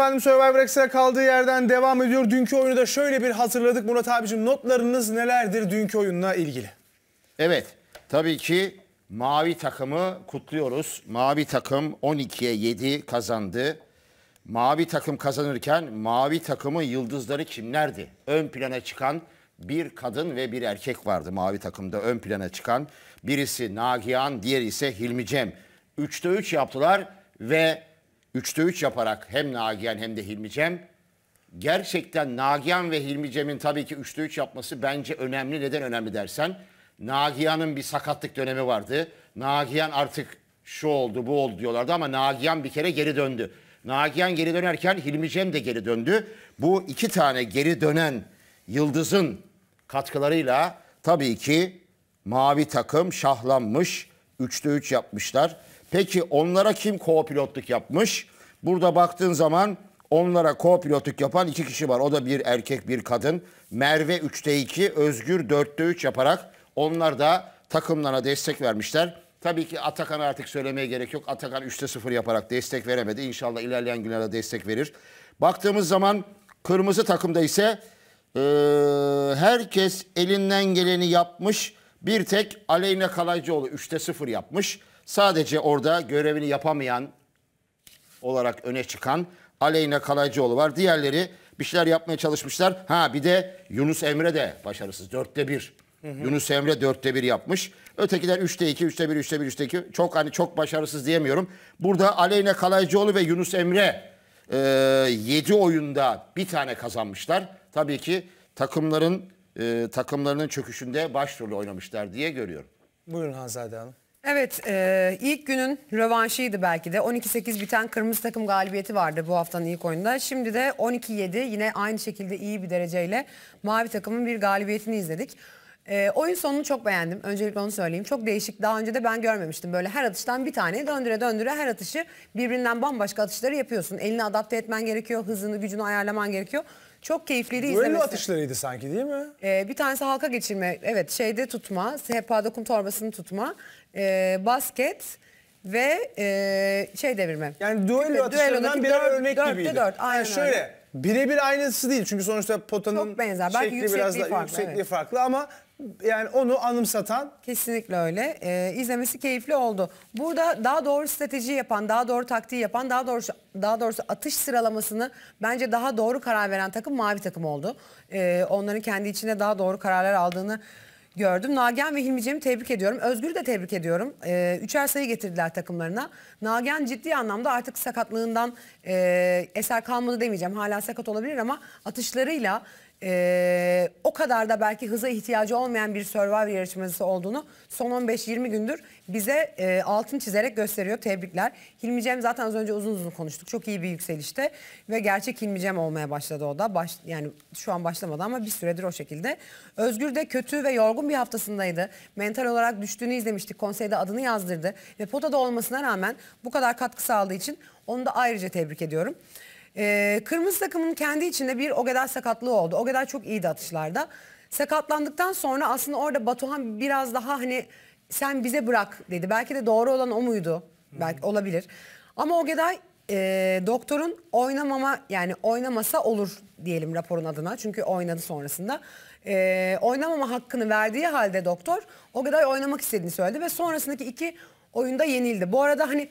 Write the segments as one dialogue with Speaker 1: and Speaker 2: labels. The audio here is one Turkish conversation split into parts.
Speaker 1: Efendim Survivor Extra kaldığı yerden devam ediyor. Dünkü oyunu da şöyle bir hatırladık. Murat abicim notlarınız nelerdir dünkü oyunla ilgili?
Speaker 2: Evet tabii ki mavi takımı kutluyoruz. Mavi takım 12'ye 7 kazandı. Mavi takım kazanırken mavi takımın yıldızları kimlerdi? Ön plana çıkan bir kadın ve bir erkek vardı mavi takımda ön plana çıkan. Birisi Nagihan, diğeri ise Hilmi Cem. 3'te 3 üç yaptılar ve Üçte üç yaparak hem Nagihan hem de Hilmi Cem gerçekten Nagihan ve Hilmi Cem'in tabii ki üçte üç yapması bence önemli. Neden önemli dersen Nagihan'ın bir sakatlık dönemi vardı. Nagihan artık şu oldu bu oldu diyorlardı ama Nagihan bir kere geri döndü. Nagihan geri dönerken Hilmi Cem de geri döndü. Bu iki tane geri dönen yıldızın katkılarıyla tabii ki mavi takım şahlanmış. üçte üç yapmışlar. Peki onlara kim co-pilotluk yapmış? Burada baktığın zaman onlara co-pilotluk yapan iki kişi var. O da bir erkek bir kadın. Merve 3'te 2, Özgür 4'te 3 yaparak onlar da takımlarına destek vermişler. Tabii ki Atakan artık söylemeye gerek yok. Atakan 3'te 0 yaparak destek veremedi. İnşallah ilerleyen günlerde destek verir. Baktığımız zaman kırmızı takımda ise e, herkes elinden geleni yapmış. Bir tek Aleyna Kalaycıoğlu 3'te 0 yapmış. Sadece orada görevini yapamayan olarak öne çıkan Aleyna Kalaycıoğlu var. Diğerleri bir şeyler yapmaya çalışmışlar. Ha bir de Yunus Emre de başarısız. Dörtte bir. Yunus Emre dörtte bir yapmış. Ötekiler üçte iki, üçte bir, üçte bir, üçte iki. Çok hani çok başarısız diyemiyorum. Burada Aleyna Kalaycıoğlu ve Yunus Emre e, yedi oyunda bir tane kazanmışlar. Tabii ki takımların e, takımlarının çöküşünde başrolü oynamışlar diye görüyorum.
Speaker 1: Buyurun Hanzade Hanım.
Speaker 3: Evet e, ilk günün rövanşıydı belki de 12-8 biten kırmızı takım galibiyeti vardı bu haftanın ilk oyunda. Şimdi de 12-7 yine aynı şekilde iyi bir dereceyle mavi takımın bir galibiyetini izledik. E, oyun sonunu çok beğendim öncelikle onu söyleyeyim. Çok değişik daha önce de ben görmemiştim böyle her atıştan bir tane döndüre döndüre her atışı birbirinden bambaşka atışları yapıyorsun. Elini adapte etmen gerekiyor hızını gücünü ayarlaman gerekiyor. Çok keyifliydi Düello izlemesi.
Speaker 1: atışlarıydı sanki değil
Speaker 3: mi? Ee, bir tanesi halka geçirme. Evet şeyde tutma. Sehpada kum torbasını tutma. Ee, basket ve e, şey devirme. Yani düello atışlarından birer örnek dört, gibiydi. Dört, aynen yani şöyle
Speaker 1: birebir aynısı değil. Çünkü sonuçta potanın Çok benzer. Belki şekli biraz daha farklı, yüksekliği evet.
Speaker 3: farklı ama yani onu anımsatan. Kesinlikle öyle. Ee, izlemesi keyifli oldu. Burada daha doğru strateji yapan, daha doğru taktiği yapan, daha doğrusu daha doğrusu atış sıralamasını bence daha doğru karar veren takım mavi takım oldu. Ee, onların kendi içinde daha doğru kararlar aldığını gördüm. Nagen ve Hilmi Cem'i tebrik ediyorum. Özgür'ü de tebrik ediyorum. Ee, üçer sayı getirdiler takımlarına. Nagen ciddi anlamda artık sakatlığından e, eser kalmadı demeyeceğim. Hala sakat olabilir ama atışlarıyla e, o kadar da belki hıza ihtiyacı olmayan bir Survivor yarışması olduğunu son 15-20 gündür bize e, altın çizerek gösteriyor. Tebrikler. Hilmi Cem zaten az önce uzun uzun konuştuk. Çok iyi bir yükselişte ve gerçek Hilmi Cem olmaya başladı o da. Baş, yani şu an başlamadı ama bir süredir o şekilde. Özgür de kötü ve yorgun bir haftasındaydı. Mental olarak düştüğünü izlemiştik. Konseyde adını yazdırdı ve potada olmasına rağmen bu kadar katkı sağladığı için onu da ayrıca tebrik ediyorum. Ee, kırmızı takımın kendi içinde bir Ogeday sakatlığı oldu. Ogeday çok iyiydi atışlarda. Sakatlandıktan sonra aslında orada Batuhan biraz daha hani sen bize bırak dedi. Belki de doğru olan o muydu? Belki olabilir. Ama Ogeday e, doktorun oynamama yani oynamasa olur diyelim raporun adına çünkü oynadı sonrasında. E, oynamama hakkını verdiği halde doktor o kadar oynamak istediğini söyledi ve sonrasındaki iki oyunda yenildi. Bu arada hani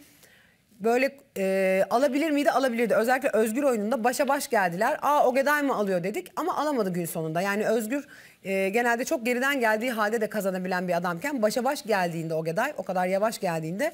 Speaker 3: böyle e, alabilir miydi? Alabilirdi. Özellikle Özgür oyununda başa baş geldiler. Aa Ogeday mı alıyor dedik ama alamadı gün sonunda. Yani Özgür e, genelde çok geriden geldiği halde de kazanabilen bir adamken başa baş geldiğinde Ogeday o kadar yavaş geldiğinde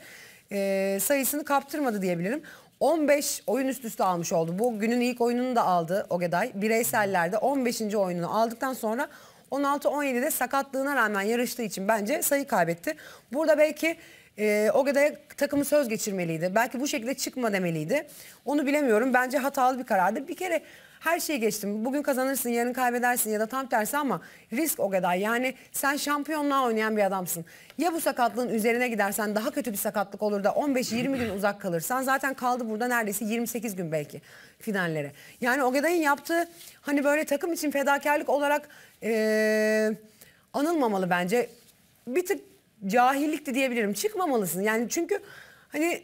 Speaker 3: e, sayısını kaptırmadı diyebilirim. 15 oyun üst üste almış oldu. Bu günün ilk oyununu da aldı Ogeday. Bireysellerde 15. oyununu aldıktan sonra 16-17'de sakatlığına rağmen yarıştığı için bence sayı kaybetti. Burada belki e, ee, Ogeda'ya takımı söz geçirmeliydi. Belki bu şekilde çıkma demeliydi. Onu bilemiyorum. Bence hatalı bir karardı. Bir kere her şeyi geçtim. Bugün kazanırsın, yarın kaybedersin ya da tam tersi ama risk o kadar. Yani sen şampiyonluğa oynayan bir adamsın. Ya bu sakatlığın üzerine gidersen daha kötü bir sakatlık olur da 15-20 gün uzak kalırsan zaten kaldı burada neredeyse 28 gün belki finallere. Yani o Ogeday'ın yaptığı hani böyle takım için fedakarlık olarak ee, anılmamalı bence. Bir tık cahillikti diyebilirim. Çıkmamalısın. Yani çünkü hani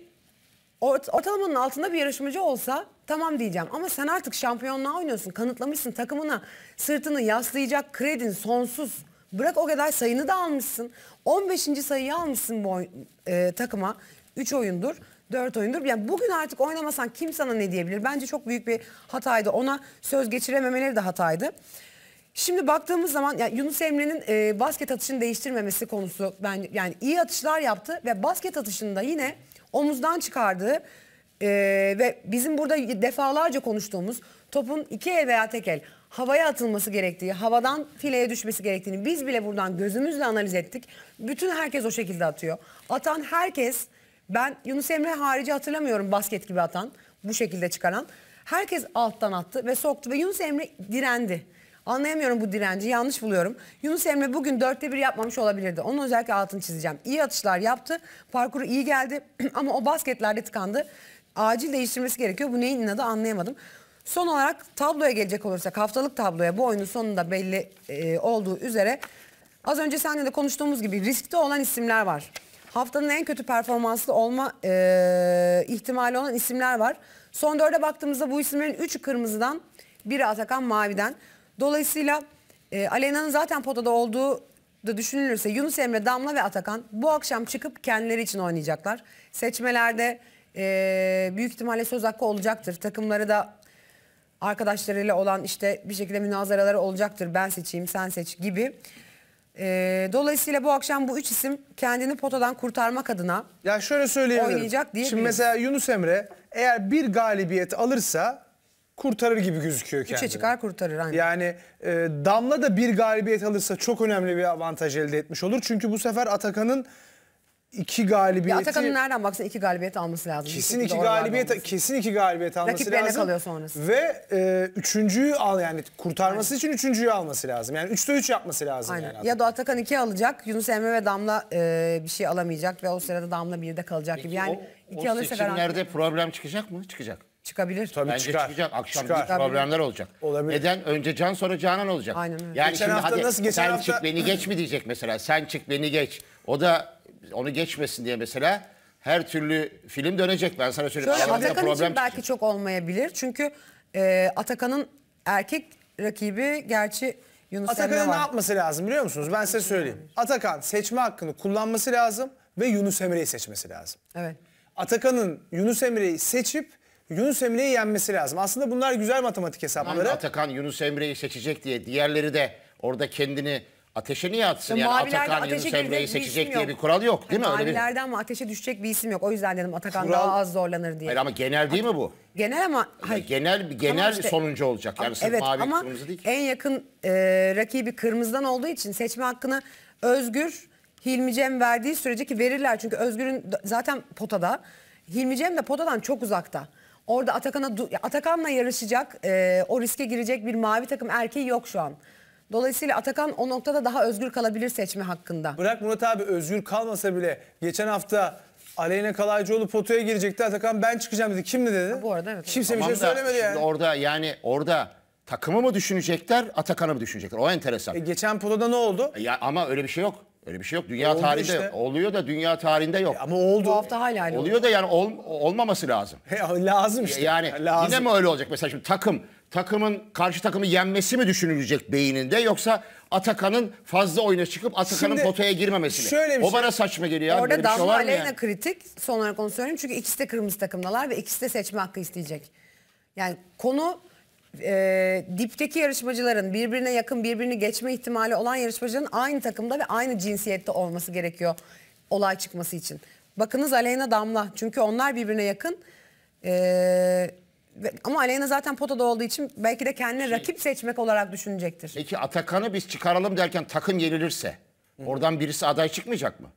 Speaker 3: ort ortalamanın altında bir yarışmacı olsa tamam diyeceğim. Ama sen artık şampiyonluğa oynuyorsun. Kanıtlamışsın takımına sırtını yaslayacak kredin sonsuz. Bırak o kadar sayını da almışsın. 15. sayıyı almışsın bu e, takıma. 3 oyundur. 4 oyundur. Yani bugün artık oynamasan kim sana ne diyebilir? Bence çok büyük bir hataydı. Ona söz geçirememeleri de hataydı. Şimdi baktığımız zaman yani Yunus Emre'nin e, basket atışını değiştirmemesi konusu ben yani iyi atışlar yaptı ve basket atışında yine omuzdan çıkardığı e, ve bizim burada defalarca konuştuğumuz topun iki el veya tek el havaya atılması gerektiği, havadan fileye düşmesi gerektiğini biz bile buradan gözümüzle analiz ettik. Bütün herkes o şekilde atıyor. Atan herkes ben Yunus Emre harici hatırlamıyorum basket gibi atan, bu şekilde çıkaran. Herkes alttan attı ve soktu ve Yunus Emre direndi. Anlayamıyorum bu direnci yanlış buluyorum. Yunus Emre bugün dörtte bir yapmamış olabilirdi. Onun özellikle altını çizeceğim. İyi atışlar yaptı. Parkuru iyi geldi ama o basketlerde tıkandı. Acil değiştirmesi gerekiyor. Bu neyin inadı anlayamadım. Son olarak tabloya gelecek olursak haftalık tabloya bu oyunun sonunda belli e, olduğu üzere az önce seninle de konuştuğumuz gibi riskte olan isimler var. Haftanın en kötü performanslı olma e, ihtimali olan isimler var. Son dörde baktığımızda bu isimlerin üçü kırmızıdan, biri Atakan Mavi'den. Dolayısıyla e, Alena'nın zaten potada olduğu da düşünülürse Yunus Emre, Damla ve Atakan bu akşam çıkıp kendileri için oynayacaklar. Seçmelerde e, büyük ihtimalle söz hakkı olacaktır. Takımları da arkadaşlarıyla olan işte bir şekilde münazaraları olacaktır. Ben seçeyim, sen seç gibi. E, dolayısıyla bu akşam bu üç isim kendini potadan kurtarmak adına Ya şöyle söyleyebilirim. oynayacak diye Şimdi mesela
Speaker 1: Yunus Emre eğer bir galibiyet alırsa kurtarır gibi gözüküyor kendini. 3'e çıkar kurtarır aynen. Yani e, Damla da bir galibiyet alırsa çok önemli bir avantaj elde etmiş olur. Çünkü bu sefer Atakan'ın iki galibiyeti... Ya Atakan'ın
Speaker 3: nereden baksın iki galibiyet alması lazım. Kesin iki galibiyet
Speaker 1: kesin iki galibiyet alması Rakiplerine lazım. kalıyor sonrası. Ve e, üçüncüyü al yani kurtarması aynen. için üçüncüyü alması lazım. Yani üçte üç yapması lazım.
Speaker 3: Aynen. Yani ya da Atakan iki alacak. Yunus Emre ve Damla e, bir şey alamayacak ve o sırada Damla birde kalacak Peki, gibi. Yani o, iki o alırsa garanti.
Speaker 2: problem çıkacak mı? Çıkacak. Çıkabilir. Tabii Bence çıkar. çıkacak. Akşam Çıkar. Tabii. problemler olacak. Olabilir. Neden? Önce Can sonra Canan olacak. Aynen
Speaker 3: öyle. Yani Geçen şimdi hafta hadi nasıl? Geçen sen
Speaker 2: hafta- çık beni geç mi diyecek mesela. Sen çık beni geç. O da onu geçmesin diye mesela her türlü film dönecek. Ben sana söyleyeyim. Şöyle Aralarında problem. için belki
Speaker 3: çok olmayabilir. Çünkü e, Atakan'ın erkek rakibi gerçi Yunus Emre Atakan'ın ne yapması lazım
Speaker 1: biliyor musunuz? Ben size söyleyeyim. Atakan seçme hakkını kullanması lazım ve Yunus Emre'yi seçmesi lazım. Evet. Atakan'ın Yunus Emre'yi seçip Yunus Emre'yi yenmesi lazım. Aslında bunlar güzel matematik hesapları.
Speaker 2: Yani Atakan Yunus Emre'yi seçecek diye diğerleri de orada kendini ateşe niye atsın? Yani Atakan Yunus Emre'yi seçecek isim diye bir kural yok değil mi? Öyle Mavilerden
Speaker 3: mi ateşe düşecek bir isim yok. O yüzden dedim Atakan Kural- daha az zorlanır diye. Hayır
Speaker 2: ama genel değil mi bu? Genel ama hayır. genel genel Tamam işte. sonuncu olacak. Yani sırf evet mavi ama kırmızı
Speaker 3: değil. en yakın e, rakibi kırmızıdan olduğu için seçme hakkını Özgür Hilmi Cem verdiği sürece ki verirler. Çünkü Özgür'ün zaten potada. Hilmi Cem de potadan çok uzakta. Orada Atakan'a Atakan'la yarışacak, e, o riske girecek bir mavi takım erkeği yok şu an. Dolayısıyla Atakan o noktada daha özgür kalabilir seçme hakkında.
Speaker 1: Bırak Murat abi özgür kalmasa bile geçen hafta Aleyna Kalaycıoğlu potoya girecekti. Atakan ben çıkacağım dedi. Kim ne dedi? Ha, bu arada evet. Kimse tamam bir şey da, söylemedi yani. Orada
Speaker 2: yani orada takımı mı düşünecekler, Atakan'ı mı düşünecekler? O enteresan. E, geçen potoda ne oldu? E, ya, ama öyle bir şey yok. Öyle bir şey yok. Dünya e, Oldu tarihinde işte. oluyor da dünya tarihinde yok. E, ama oldu. Bu
Speaker 3: hafta hala öyle Oluyor
Speaker 2: da yani ol, olmaması lazım. E, lazım işte. Yani lazım. yine mi öyle olacak mesela şimdi takım takımın karşı takımı yenmesi mi düşünülecek beyninde yoksa Atakan'ın fazla oyuna çıkıp Atakan'ın potaya girmemesi mi? şöyle bir o şey- bana saçma geliyor. abi. Böyle Orada bir şey Damla Aleyna
Speaker 3: kritik son olarak onu söyleyeyim. Çünkü ikisi de kırmızı takımdalar ve ikisi de seçme hakkı isteyecek. Yani konu e, dipteki yarışmacıların birbirine yakın birbirini geçme ihtimali olan yarışmacıların aynı takımda ve aynı cinsiyette olması gerekiyor olay çıkması için. Bakınız Aleyna Damla çünkü onlar birbirine yakın. E, ama Aleyna zaten potada olduğu için belki de kendine Peki. Şey- rakip seçmek olarak düşünecektir. Peki Atakan'ı biz çıkaralım derken
Speaker 2: takım yenilirse oradan birisi aday çıkmayacak mı?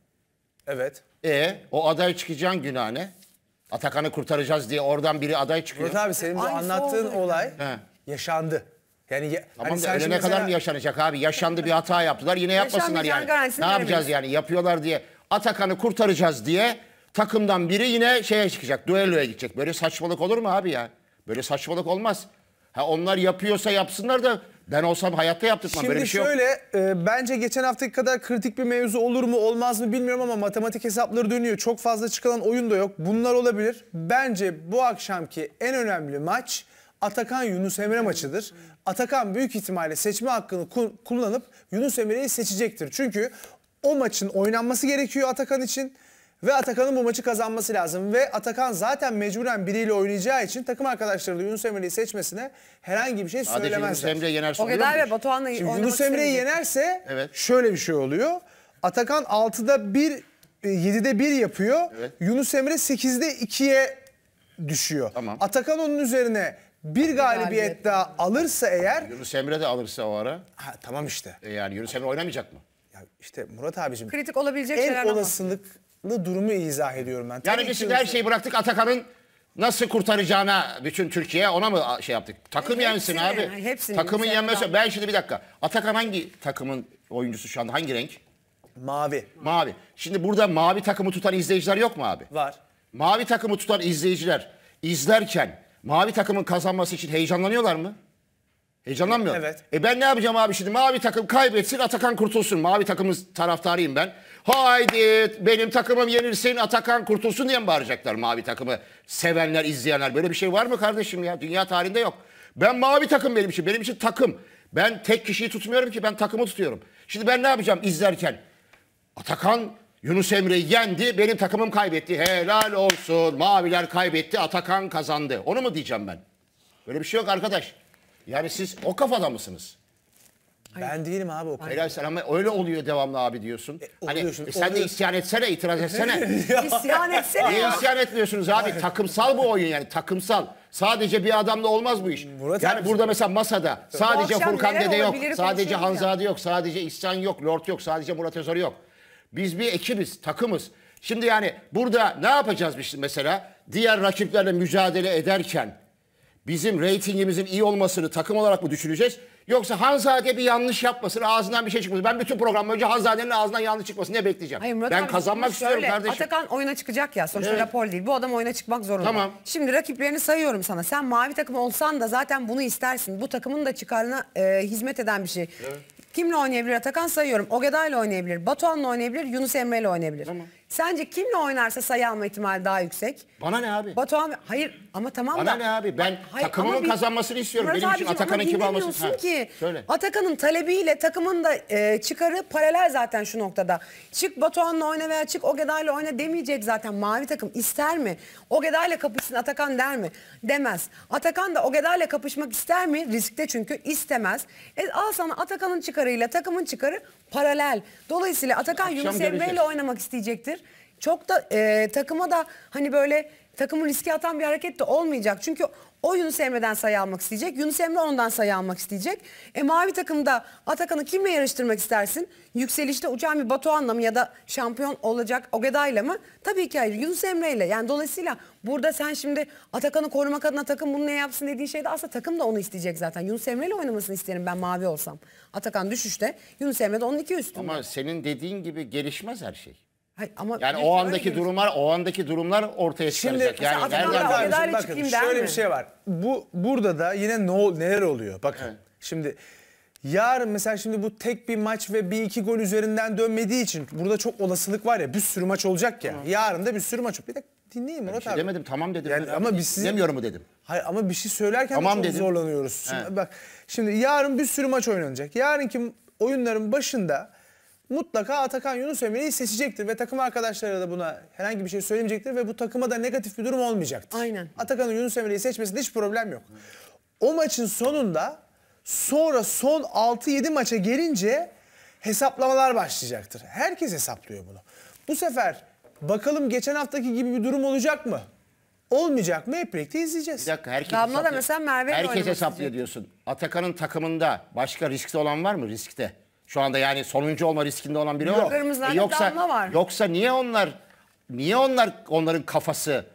Speaker 2: Evet. E o aday çıkacağın günah ne? Atakan'ı kurtaracağız diye oradan biri aday çıkıyor. Murat abi senin bu anlattığın
Speaker 1: olay He. yaşandı. Yani hani Tamam hani sen ölene şimdi kadar mı
Speaker 2: yaşanacak abi? Yaşandı bir hata yaptılar yine yapmasınlar Yaşanmayacağın yani. Ne yapacağız yani yapıyorlar diye Atakan'ı kurtaracağız diye takımdan biri yine şeye çıkacak düelloya gidecek. Böyle saçmalık olur mu abi ya? Böyle saçmalık olmaz. Ha onlar yapıyorsa yapsınlar da ben olsam hayatta yaptırtmam Şimdi böyle bir şey yok. şöyle
Speaker 1: e, bence geçen haftaki kadar kritik bir mevzu olur mu olmaz mı bilmiyorum ama matematik hesapları dönüyor. Çok fazla çıkılan oyun da yok. Bunlar olabilir. Bence bu akşamki en önemli maç Atakan Yunus Emre maçıdır. Atakan büyük ihtimalle seçme hakkını ku- kullanıp Yunus Emre'yi seçecektir. Çünkü o maçın oynanması gerekiyor Atakan için. Ve Atakan'ın bu maçı kazanması lazım. Ve Atakan zaten mecburen biriyle oynayacağı için takım arkadaşlarını Yunus Emre'yi seçmesine herhangi bir şey Hadi Yunus söylemezler. Emre yenerse
Speaker 3: O kadar ve muymuş? Batuhan'la Şimdi oynamak Yunus Emre'yi yenerse
Speaker 1: Evet. şöyle bir şey oluyor. Atakan 6'da 1, e, 7'de 1 yapıyor. Evet. Yunus Emre 8'de 2'ye düşüyor. Tamam. Atakan onun üzerine bir galibiyet daha alırsa eğer... Yunus Emre de alırsa o ara. Ha, tamam işte. E, yani Yunus Emre oynamayacak mı? Ya işte Murat abicim Kritik olabilecek şeyler en ama. olasılık durumu izah ediyorum ben. Yani biz her şeyi
Speaker 2: bıraktık Atakan'ın nasıl kurtaracağına bütün Türkiye ona mı şey yaptık? Takım e, yensin hepsini, abi. Hepsini Takımın yenmesi. Ben şimdi bir dakika. Atakan hangi takımın oyuncusu şu anda? Hangi renk? Mavi. Mavi. Şimdi burada mavi takımı tutan izleyiciler yok mu abi? Var. Mavi takımı tutan izleyiciler izlerken mavi takımın kazanması için heyecanlanıyorlar mı? Heyecanlanmıyor. Evet. E ben ne yapacağım abi şimdi? Mavi takım kaybetsin, Atakan kurtulsun. Mavi takımın taraftarıyım ben. Haydi benim takımım yenilsin, Atakan kurtulsun diye mi bağıracaklar mavi takımı? Sevenler, izleyenler. Böyle bir şey var mı kardeşim ya? Dünya tarihinde yok. Ben mavi takım benim için. Benim için takım. Ben tek kişiyi tutmuyorum ki ben takımı tutuyorum. Şimdi ben ne yapacağım izlerken? Atakan Yunus Emre yendi, benim takımım kaybetti. Helal olsun. Maviler kaybetti, Atakan kazandı. Onu mu diyeceğim ben? Böyle bir şey yok arkadaş. Yani siz o kafada mısınız?
Speaker 1: Ben değilim abi o kadar. Helal ama
Speaker 2: öyle oluyor devamlı abi diyorsun. E, hani oluyorsun, e, sen de oluyorsun. isyan etsene, itiraz etsene. İsyan etsene Niye isyan etmiyorsunuz abi? takımsal bu oyun yani takımsal. Sadece bir adamla olmaz bu iş. Murat yani abi- burada mesela masada sadece akşam Furkan Dede yok, sadece Hanzade yok, sadece İhsan yok, Lord yok, sadece Murat Özarı yok. Biz bir ekibiz, takımız. Şimdi yani burada ne yapacağız biz mesela? Diğer rakiplerle mücadele ederken bizim reytingimizin iyi olmasını takım olarak mı düşüneceğiz? Yoksa Hanzade bir yanlış yapmasın, ağzından bir şey çıkmasın. Ben bütün program önce Hanzade'nin ağzından yanlış çıkmasın ne bekleyeceğim? Hayır, Murat ben abi, kazanmak istiyorum kardeşim.
Speaker 3: Atakan oyuna çıkacak ya sonuçta evet. rapor değil. Bu adam oyuna çıkmak zorunda. Tamam. Şimdi rakiplerini sayıyorum sana. Sen mavi takım olsan da zaten bunu istersin. Bu takımın da çıkarına e, hizmet eden bir şey. Evet. Kimle oynayabilir Atakan sayıyorum. Ogeda oynayabilir, Batuhan'la oynayabilir, Yunus Emre oynayabilir. Tamam. Sence kimle oynarsa sayı alma ihtimali daha yüksek? Bana ne abi? Batuhan hayır ama tamam Bana da. Bana ne abi ben hayır, takımımın bir, kazanmasını istiyorum. Murat Benim için Atakan'ın kim almasını. ki söyle. Atakan'ın talebiyle takımın da e, çıkarı paralel zaten şu noktada. Çık Batuhan'la oyna veya çık Ogeday'la oyna demeyecek zaten. Mavi takım ister mi? Ogeday'la kapışsın Atakan der mi? Demez. Atakan da Ogeday'la kapışmak ister mi? Riskte çünkü istemez. E, al sana Atakan'ın çıkarıyla takımın çıkarı paralel. Dolayısıyla Atakan Akşam Yunus Emre'yle oynamak isteyecektir. Çok da e, takıma da hani böyle takımı riske atan bir hareket de olmayacak. Çünkü o Yunus Emre'den sayı almak isteyecek. Yunus Emre ondan sayı almak isteyecek. E mavi takımda Atakan'ı kimle yarıştırmak istersin? Yükselişte uçan bir Batuhan'la mı ya da şampiyon olacak Ogeday'la mı? Tabii ki hayır. Yunus Emre'yle. Yani dolayısıyla burada sen şimdi Atakan'ı korumak adına takım bunu ne yapsın dediğin şeyde aslında takım da onu isteyecek zaten. Yunus Emre'yle oynamasını isterim ben mavi olsam. Atakan düşüşte. Yunus Emre de onun iki üstünde. Ama
Speaker 2: senin dediğin gibi gelişmez her şey.
Speaker 1: Hayır, ama yani o
Speaker 2: andaki durumlar o andaki durumlar ortaya çıkacak. Şimdi yani nereden bakın, bakın şöyle mi? bir şey
Speaker 1: var. Bu burada da yine ne neler oluyor? Bakın evet. şimdi yarın mesela şimdi bu tek bir maç ve bir iki gol üzerinden dönmediği için burada çok olasılık var ya bir sürü maç olacak ya. Tamam. Yarın da bir sürü maç. Bir de dinleyeyim.
Speaker 2: Murat bir şey abi. Demedim tamam dedim. Yani, ama biz sizin... Demiyorum mu dedim.
Speaker 1: Hayır ama bir şey söylerken tamam çok dedim. zorlanıyoruz. Şimdi, bak şimdi yarın bir sürü maç oynanacak. Yarınki oyunların başında mutlaka Atakan Yunus Emre'yi seçecektir ve takım arkadaşları da buna herhangi bir şey söylemeyecektir ve bu takıma da negatif bir durum olmayacaktır. Aynen. Atakan'ın Yunus Emre'yi seçmesinde hiç problem yok. O maçın sonunda sonra son 6-7 maça gelince hesaplamalar başlayacaktır. Herkes hesaplıyor bunu. Bu sefer bakalım geçen haftaki gibi bir durum olacak mı? Olmayacak mı? Hep birlikte izleyeceğiz. Bir dakika herkes
Speaker 3: Damla da mesela Merve'yle Herkes
Speaker 2: hesaplıyor diyorsun. Atakan'ın takımında başka riskli olan var mı? Riskte. Şu anda yani sonuncu olma riskinde olan biri yok. E, damla var. Yoksa niye onlar niye onlar onların kafası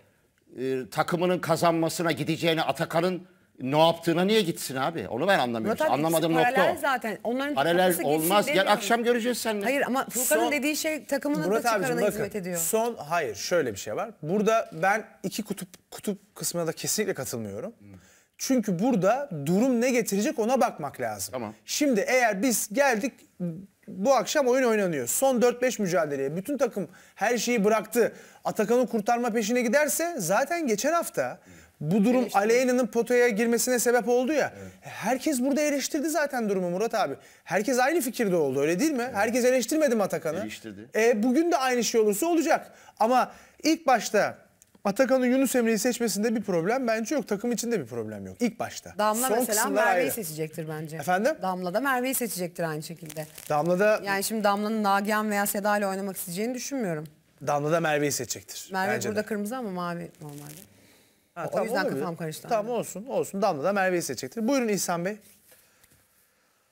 Speaker 2: e, takımının kazanmasına gideceğini Atakan'ın ne yaptığına niye gitsin abi? Onu ben anlamıyorum. Anlamadığım nokta paralel o.
Speaker 3: zaten. Onların Paralel olmaz. Gel akşam göreceğiz seninle. Hayır ama Furkan'ın Son- dediği şey takımının Murat da abicim çıkarına hizmet ediyor.
Speaker 1: son hayır şöyle bir şey var. Burada ben iki kutup kutup kısmına da kesinlikle katılmıyorum. Hmm. Çünkü burada durum ne getirecek ona bakmak lazım. Tamam. Şimdi eğer biz geldik bu akşam oyun oynanıyor. Son 4-5 mücadeleye bütün takım her şeyi bıraktı. Atakan'ı kurtarma peşine giderse zaten geçen hafta bu durum Aleyna'nın potaya girmesine sebep oldu ya. Evet. E, herkes burada eleştirdi zaten durumu Murat abi. Herkes aynı fikirde oldu öyle değil mi? Evet. Herkes eleştirmedi mi Atakan'ı? Eleştirdi. E, bugün de aynı şey olursa olacak. Ama ilk başta Atakan'ın Yunus Emre'yi seçmesinde bir problem bence yok. Takım içinde bir problem yok ilk başta. Damla
Speaker 3: Son mesela Merve'yi seçecektir bence. Efendim? Damla da Merve'yi seçecektir aynı şekilde. Damla da... Yani şimdi Damla'nın Nagihan veya Seda ile oynamak isteyeceğini düşünmüyorum.
Speaker 1: Damla da Merve'yi seçecektir. Merve bence burada de.
Speaker 3: kırmızı ama mavi normalde.
Speaker 1: Ha, o, tamam, o yüzden olabilir. kafam karıştı. Tamam olsun olsun. Damla da Merve'yi seçecektir. Buyurun İhsan Bey.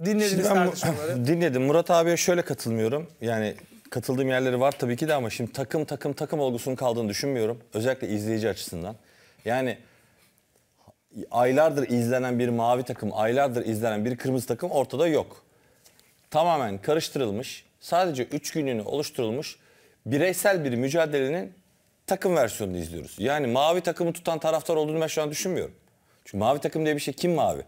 Speaker 4: Dinlediniz tartışmaları. Dinledim. Murat abiye şöyle katılmıyorum. Yani katıldığım yerleri var tabii ki de ama şimdi takım takım takım olgusunun kaldığını düşünmüyorum. Özellikle izleyici açısından. Yani aylardır izlenen bir mavi takım, aylardır izlenen bir kırmızı takım ortada yok. Tamamen karıştırılmış, sadece 3 günlüğüne oluşturulmuş bireysel bir mücadelenin takım versiyonunu izliyoruz. Yani mavi takımı tutan taraftar olduğunu ben şu an düşünmüyorum. Çünkü mavi takım diye bir şey kim mavi?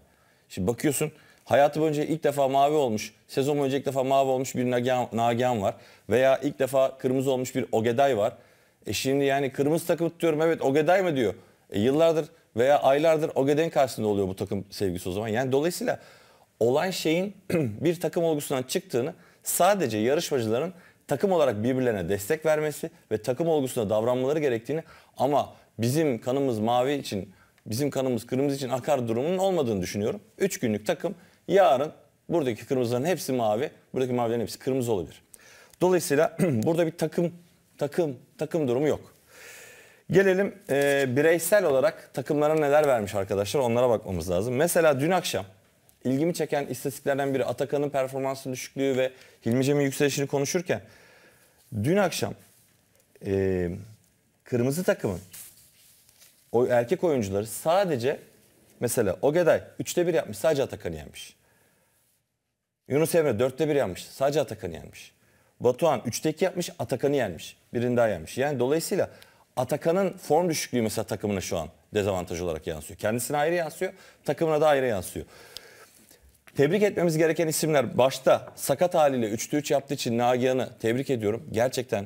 Speaker 4: Şimdi bakıyorsun Hayatı boyunca ilk defa mavi olmuş, sezon boyunca ilk defa mavi olmuş bir Nagihan, Nagihan var. Veya ilk defa kırmızı olmuş bir Ogeday var. E şimdi yani kırmızı takım tutuyorum evet Ogeday mı diyor. E yıllardır veya aylardır Ogeday'ın karşısında oluyor bu takım sevgisi o zaman. Yani dolayısıyla olan şeyin bir takım olgusundan çıktığını sadece yarışmacıların takım olarak birbirlerine destek vermesi ve takım olgusunda davranmaları gerektiğini ama bizim kanımız mavi için, bizim kanımız kırmızı için akar durumunun olmadığını düşünüyorum. 3 günlük takım Yarın buradaki kırmızıların hepsi mavi, buradaki mavilerin hepsi kırmızı olabilir. Dolayısıyla burada bir takım takım takım durumu yok. Gelelim e, bireysel olarak takımlara neler vermiş arkadaşlar onlara bakmamız lazım. Mesela dün akşam ilgimi çeken istatistiklerden biri Atakan'ın performansı düşüklüğü ve Hilmi Cem'in yükselişini konuşurken dün akşam e, kırmızı takımın o erkek oyuncuları sadece mesela Ogeday 3'te 1 yapmış sadece Atakan'ı yenmiş. Yunus Emre dörtte bir yanmış, Sadece Atakan'ı yenmiş. Batuhan üçteki yapmış, Atakan'ı yenmiş. Birini daha yenmiş. Yani dolayısıyla Atakan'ın form düşüklüğü mesela takımına şu an dezavantaj olarak yansıyor. Kendisine ayrı yansıyor, takımına da ayrı yansıyor. Tebrik etmemiz gereken isimler başta sakat haliyle 3'te 3 yaptığı için Nagihan'ı tebrik ediyorum. Gerçekten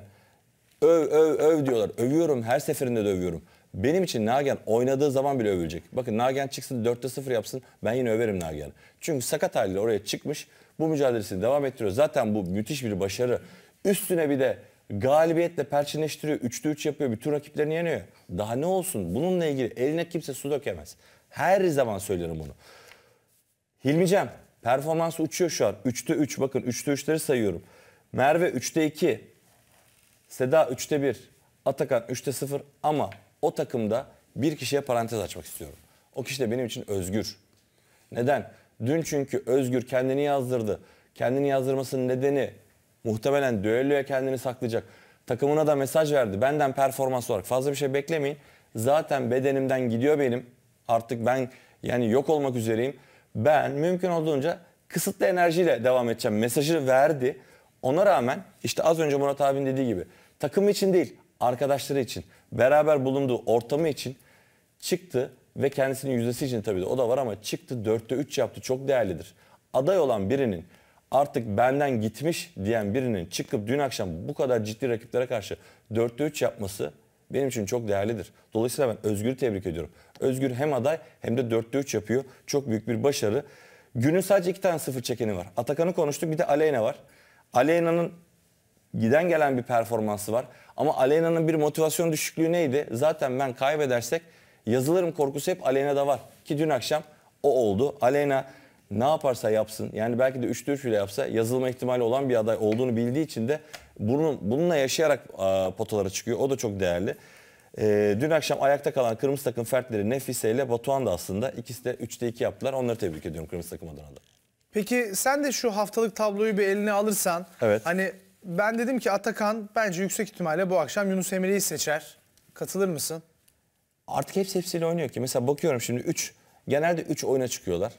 Speaker 4: öv öv öv diyorlar. Övüyorum her seferinde de övüyorum. Benim için Nagihan oynadığı zaman bile övülecek. Bakın Nagihan çıksın 4'te 0 yapsın ben yine överim Nagihan. Çünkü sakat haliyle oraya çıkmış bu mücadelesini devam ettiriyor. Zaten bu müthiş bir başarı. Üstüne bir de galibiyetle perçinleştiriyor. 3'te 3 yapıyor. Bütün rakiplerini yeniyor. Daha ne olsun? Bununla ilgili eline kimse su dökemez. Her zaman söylerim bunu. Hilmicem performans uçuyor şu an. 3'te 3 bakın 3'te 3'leri sayıyorum. Merve 3'te 2. Seda 3'te 1. Atakan 3'te 0 ama o takımda bir kişiye parantez açmak istiyorum. O kişi de benim için Özgür. Neden? Dün çünkü Özgür kendini yazdırdı. Kendini yazdırmasının nedeni muhtemelen düelloya kendini saklayacak. Takımına da mesaj verdi. Benden performans olarak fazla bir şey beklemeyin. Zaten bedenimden gidiyor benim. Artık ben yani yok olmak üzereyim. Ben mümkün olduğunca kısıtlı enerjiyle devam edeceğim. Mesajı verdi. Ona rağmen işte az önce Murat abin dediği gibi takım için değil arkadaşları için, beraber bulunduğu ortamı için çıktı ve kendisinin yüzdesi için tabii de o da var ama çıktı dörtte üç yaptı çok değerlidir. Aday olan birinin artık benden gitmiş diyen birinin çıkıp dün akşam bu kadar ciddi rakiplere karşı dörtte üç yapması benim için çok değerlidir. Dolayısıyla ben Özgür'ü tebrik ediyorum. Özgür hem aday hem de dörtte üç yapıyor. Çok büyük bir başarı. Günün sadece iki tane sıfır çekeni var. Atakan'ı konuştuk bir de Aleyna var. Aleyna'nın Giden gelen bir performansı var. Ama Aleyna'nın bir motivasyon düşüklüğü neydi? Zaten ben kaybedersek yazılırım korkusu hep Aleyna'da var. Ki dün akşam o oldu. Aleyna ne yaparsa yapsın yani belki de 3'te 3 bile yapsa yazılma ihtimali olan bir aday olduğunu bildiği için de bunu, bununla yaşayarak e, potalara çıkıyor. O da çok değerli. E, dün akşam ayakta kalan kırmızı takım fertleri Nefise ile Batuhan da aslında ikisi de 3'te 2 yaptılar. Onları tebrik ediyorum kırmızı takım adına da.
Speaker 1: Peki sen de şu haftalık tabloyu bir eline alırsan evet. hani ben dedim ki Atakan bence yüksek ihtimalle bu akşam Yunus Emre'yi seçer.
Speaker 4: Katılır mısın? Artık hepsi hepsiyle oynuyor ki. Mesela bakıyorum şimdi 3, genelde 3 oyuna çıkıyorlar.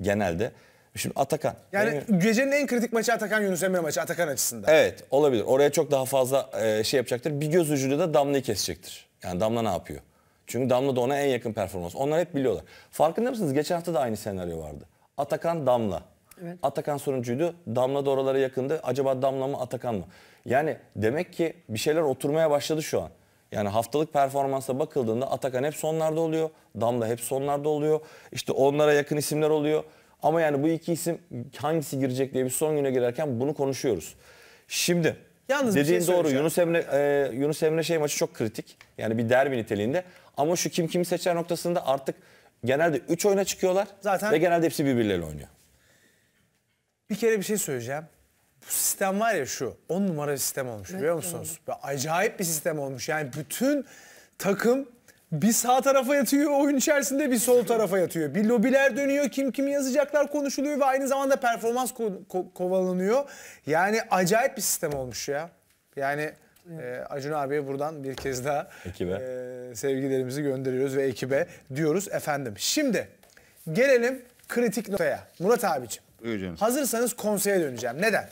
Speaker 4: Genelde. Şimdi Atakan.
Speaker 1: Yani benim... gecenin en kritik maçı Atakan Yunus Emre maçı Atakan açısından.
Speaker 4: Evet olabilir. Oraya çok daha fazla e, şey yapacaktır. Bir göz ucuyla da Damla'yı kesecektir. Yani Damla ne yapıyor? Çünkü Damla da ona en yakın performans. Onlar hep biliyorlar. Farkında mısınız? Geçen hafta da aynı senaryo vardı. Atakan Damla. Evet. Atakan sonuncuydu. Damla da oralara yakındı. Acaba Damla mı Atakan mı? Yani demek ki bir şeyler oturmaya başladı şu an. Yani haftalık performansa bakıldığında Atakan hep sonlarda oluyor. Damla hep sonlarda oluyor. İşte onlara yakın isimler oluyor. Ama yani bu iki isim hangisi girecek diye bir son güne girerken bunu konuşuyoruz. Şimdi Yalnız şey dediğin şey doğru Yunus Emre e, Yunus Emre şey maçı çok kritik. Yani bir derbi niteliğinde. Ama şu kim kimi seçer noktasında artık genelde 3 oyuna çıkıyorlar Zaten ve genelde hepsi birbirleriyle oynuyor.
Speaker 1: Bir kere bir şey söyleyeceğim. Bu sistem var ya şu. On numara bir sistem olmuş evet, biliyor musunuz? Evet. Acayip bir sistem olmuş. Yani bütün takım bir sağ tarafa yatıyor oyun içerisinde bir sol tarafa yatıyor. Bir lobiler dönüyor kim kimi yazacaklar konuşuluyor ve aynı zamanda performans ko- ko- kovalanıyor. Yani acayip bir sistem olmuş ya. Yani e, Acun abiye buradan bir kez daha ekibe. E, sevgilerimizi gönderiyoruz ve ekibe diyoruz efendim. Şimdi gelelim kritik noktaya. Murat abiciğim Buyur Hazırsanız konseye döneceğim. Neden?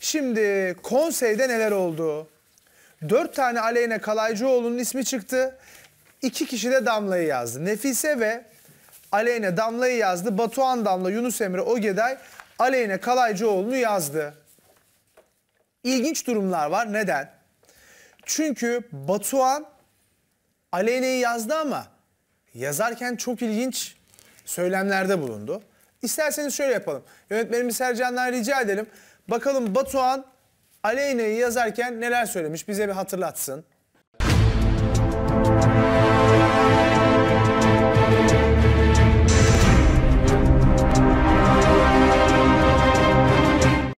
Speaker 1: Şimdi konseyde neler oldu? Dört tane Aleyne Kalaycıoğlu'nun ismi çıktı. İki kişi de Damla'yı yazdı. Nefise ve Aleyne Damla'yı yazdı. Batuhan Damla, Yunus Emre Ogeday Aleyne Kalaycıoğlu'nu yazdı. İlginç durumlar var. Neden? Çünkü Batuhan Aleyne'yi yazdı ama yazarken çok ilginç söylemlerde bulundu. İsterseniz şöyle yapalım. Yönetmenimiz Sercan'dan rica edelim. Bakalım Batuhan Aleyna'yı yazarken neler söylemiş bize bir hatırlatsın.